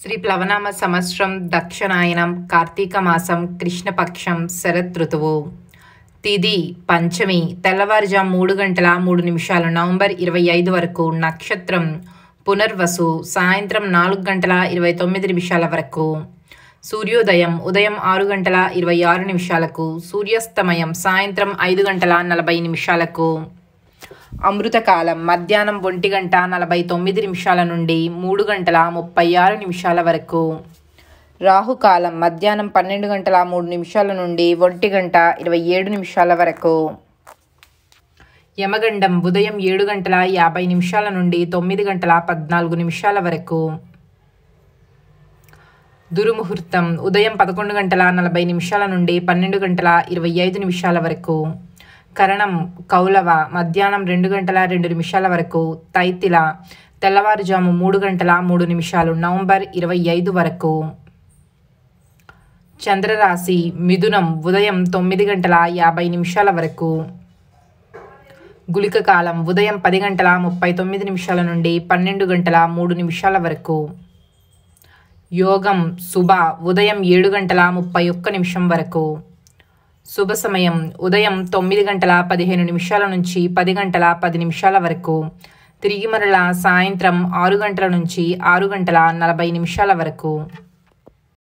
శ్రీ ప్లవనామ సంవత్సరం దక్షిణాయనం కార్తీక మాసం కృష్ణపక్షం శరత్ ఋతువు తిది పంచమి తెల్లవారుజాం మూడు గంటల మూడు నిమిషాలు నవంబర్ ఇరవై ఐదు వరకు నక్షత్రం పునర్వసు సాయంత్రం నాలుగు గంటల ఇరవై తొమ్మిది నిమిషాల వరకు సూర్యోదయం ఉదయం ఆరు గంటల ఇరవై ఆరు నిమిషాలకు సూర్యాస్తమయం సాయంత్రం ఐదు గంటల నలభై నిమిషాలకు అమృతకాలం మధ్యాహ్నం ఒంటి గంట నలభై తొమ్మిది నిమిషాల నుండి మూడు గంటల ముప్పై ఆరు నిమిషాల వరకు రాహుకాలం మధ్యాహ్నం పన్నెండు గంటల మూడు నిమిషాల నుండి ఒంటి గంట ఇరవై ఏడు నిమిషాల వరకు యమగండం ఉదయం ఏడు గంటల యాభై నిమిషాల నుండి తొమ్మిది గంటల పద్నాలుగు నిమిషాల వరకు దురుముహూర్తం ఉదయం పదకొండు గంటల నలభై నిమిషాల నుండి పన్నెండు గంటల ఇరవై ఐదు నిమిషాల వరకు కరణం కౌలవ మధ్యాహ్నం రెండు గంటల రెండు నిమిషాల వరకు తైతిల తెల్లవారుజాము మూడు గంటల మూడు నిమిషాలు నవంబర్ ఇరవై ఐదు వరకు చంద్రరాశి మిథునం ఉదయం తొమ్మిది గంటల యాభై నిమిషాల వరకు గుళిక కాలం ఉదయం పది గంటల ముప్పై తొమ్మిది నిమిషాల నుండి పన్నెండు గంటల మూడు నిమిషాల వరకు యోగం శుభ ఉదయం ఏడు గంటల ముప్పై ఒక్క నిమిషం వరకు శుభ సమయం ఉదయం తొమ్మిది గంటల పదిహేను నిమిషాల నుంచి పది గంటల పది నిమిషాల వరకు తిరిగి మరల సాయంత్రం ఆరు గంటల నుంచి ఆరు గంటల నలభై నిమిషాల వరకు